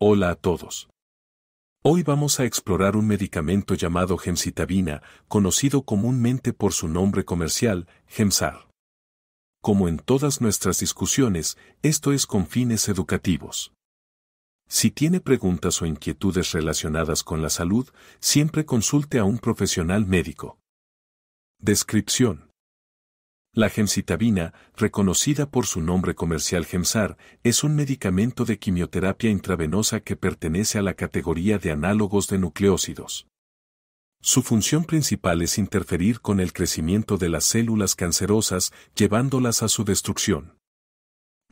Hola a todos. Hoy vamos a explorar un medicamento llamado gemcitabina, conocido comúnmente por su nombre comercial, Gemsar. Como en todas nuestras discusiones, esto es con fines educativos. Si tiene preguntas o inquietudes relacionadas con la salud, siempre consulte a un profesional médico. Descripción. La gemcitabina, reconocida por su nombre comercial Gemsar, es un medicamento de quimioterapia intravenosa que pertenece a la categoría de análogos de nucleósidos. Su función principal es interferir con el crecimiento de las células cancerosas, llevándolas a su destrucción.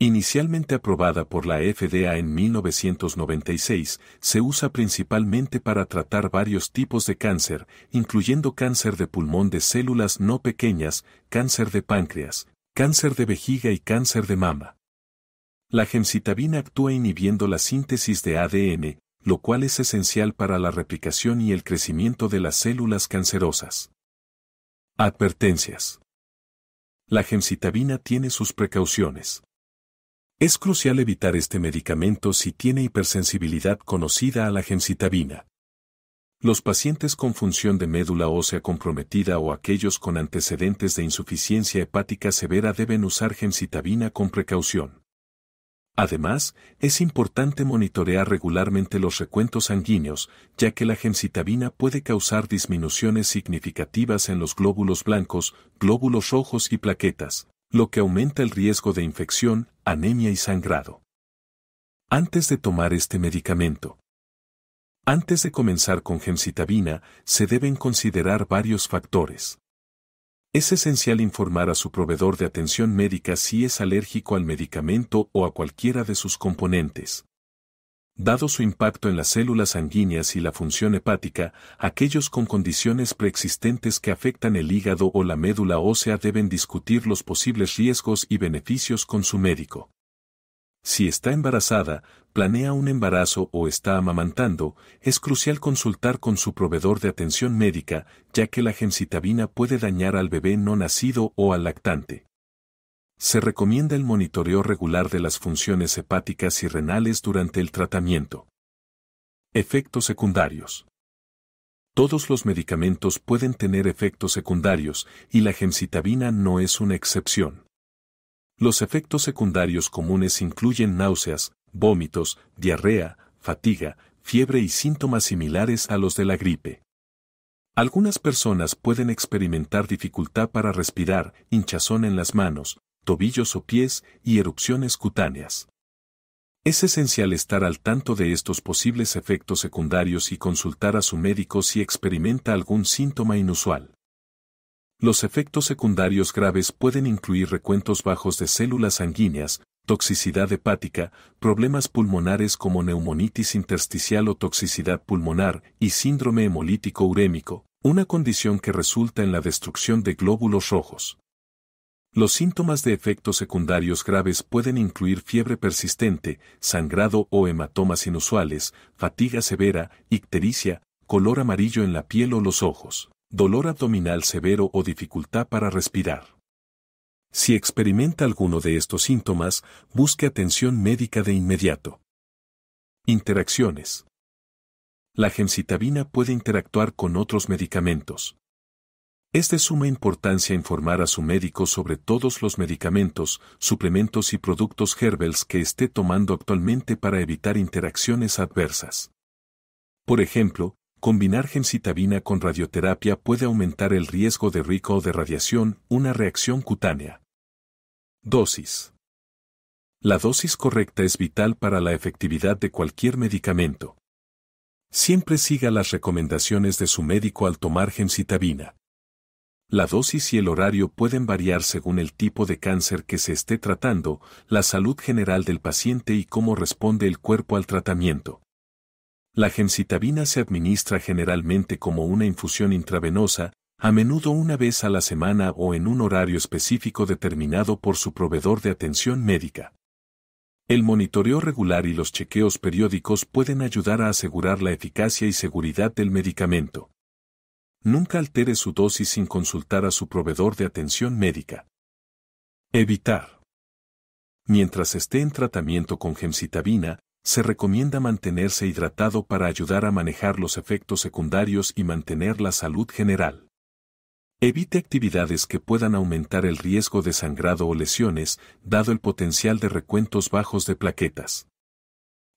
Inicialmente aprobada por la FDA en 1996, se usa principalmente para tratar varios tipos de cáncer, incluyendo cáncer de pulmón de células no pequeñas, cáncer de páncreas, cáncer de vejiga y cáncer de mama. La gemcitabina actúa inhibiendo la síntesis de ADN, lo cual es esencial para la replicación y el crecimiento de las células cancerosas. Advertencias. La gemcitabina tiene sus precauciones. Es crucial evitar este medicamento si tiene hipersensibilidad conocida a la gencitabina. Los pacientes con función de médula ósea comprometida o aquellos con antecedentes de insuficiencia hepática severa deben usar gencitabina con precaución. Además, es importante monitorear regularmente los recuentos sanguíneos, ya que la gencitabina puede causar disminuciones significativas en los glóbulos blancos, glóbulos rojos y plaquetas, lo que aumenta el riesgo de infección, anemia y sangrado. Antes de tomar este medicamento, antes de comenzar con gemcitabina, se deben considerar varios factores. Es esencial informar a su proveedor de atención médica si es alérgico al medicamento o a cualquiera de sus componentes. Dado su impacto en las células sanguíneas y la función hepática, aquellos con condiciones preexistentes que afectan el hígado o la médula ósea deben discutir los posibles riesgos y beneficios con su médico. Si está embarazada, planea un embarazo o está amamantando, es crucial consultar con su proveedor de atención médica, ya que la gemcitabina puede dañar al bebé no nacido o al lactante. Se recomienda el monitoreo regular de las funciones hepáticas y renales durante el tratamiento. Efectos secundarios. Todos los medicamentos pueden tener efectos secundarios y la gemcitabina no es una excepción. Los efectos secundarios comunes incluyen náuseas, vómitos, diarrea, fatiga, fiebre y síntomas similares a los de la gripe. Algunas personas pueden experimentar dificultad para respirar, hinchazón en las manos, tobillos o pies y erupciones cutáneas. Es esencial estar al tanto de estos posibles efectos secundarios y consultar a su médico si experimenta algún síntoma inusual. Los efectos secundarios graves pueden incluir recuentos bajos de células sanguíneas, toxicidad hepática, problemas pulmonares como neumonitis intersticial o toxicidad pulmonar y síndrome hemolítico urémico, una condición que resulta en la destrucción de glóbulos rojos. Los síntomas de efectos secundarios graves pueden incluir fiebre persistente, sangrado o hematomas inusuales, fatiga severa, ictericia, color amarillo en la piel o los ojos, dolor abdominal severo o dificultad para respirar. Si experimenta alguno de estos síntomas, busque atención médica de inmediato. Interacciones. La gemcitabina puede interactuar con otros medicamentos. Es de suma importancia informar a su médico sobre todos los medicamentos, suplementos y productos Herbels que esté tomando actualmente para evitar interacciones adversas. Por ejemplo, combinar gencitabina con radioterapia puede aumentar el riesgo de rico o de radiación, una reacción cutánea. Dosis. La dosis correcta es vital para la efectividad de cualquier medicamento. Siempre siga las recomendaciones de su médico al tomar gencitabina. La dosis y el horario pueden variar según el tipo de cáncer que se esté tratando, la salud general del paciente y cómo responde el cuerpo al tratamiento. La gemcitabina se administra generalmente como una infusión intravenosa, a menudo una vez a la semana o en un horario específico determinado por su proveedor de atención médica. El monitoreo regular y los chequeos periódicos pueden ayudar a asegurar la eficacia y seguridad del medicamento nunca altere su dosis sin consultar a su proveedor de atención médica. Evitar. Mientras esté en tratamiento con gemcitabina, se recomienda mantenerse hidratado para ayudar a manejar los efectos secundarios y mantener la salud general. Evite actividades que puedan aumentar el riesgo de sangrado o lesiones, dado el potencial de recuentos bajos de plaquetas.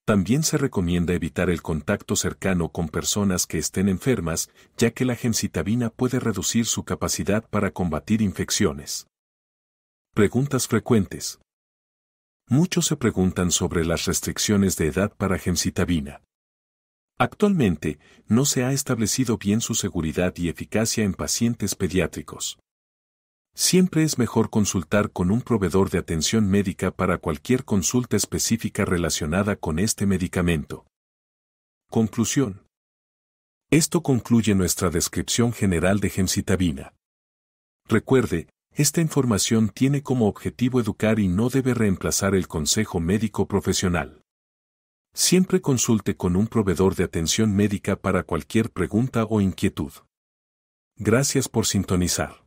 También se recomienda evitar el contacto cercano con personas que estén enfermas, ya que la gencitabina puede reducir su capacidad para combatir infecciones. Preguntas frecuentes. Muchos se preguntan sobre las restricciones de edad para gencitabina. Actualmente, no se ha establecido bien su seguridad y eficacia en pacientes pediátricos. Siempre es mejor consultar con un proveedor de atención médica para cualquier consulta específica relacionada con este medicamento. Conclusión. Esto concluye nuestra descripción general de gemcitabina. Recuerde, esta información tiene como objetivo educar y no debe reemplazar el consejo médico profesional. Siempre consulte con un proveedor de atención médica para cualquier pregunta o inquietud. Gracias por sintonizar.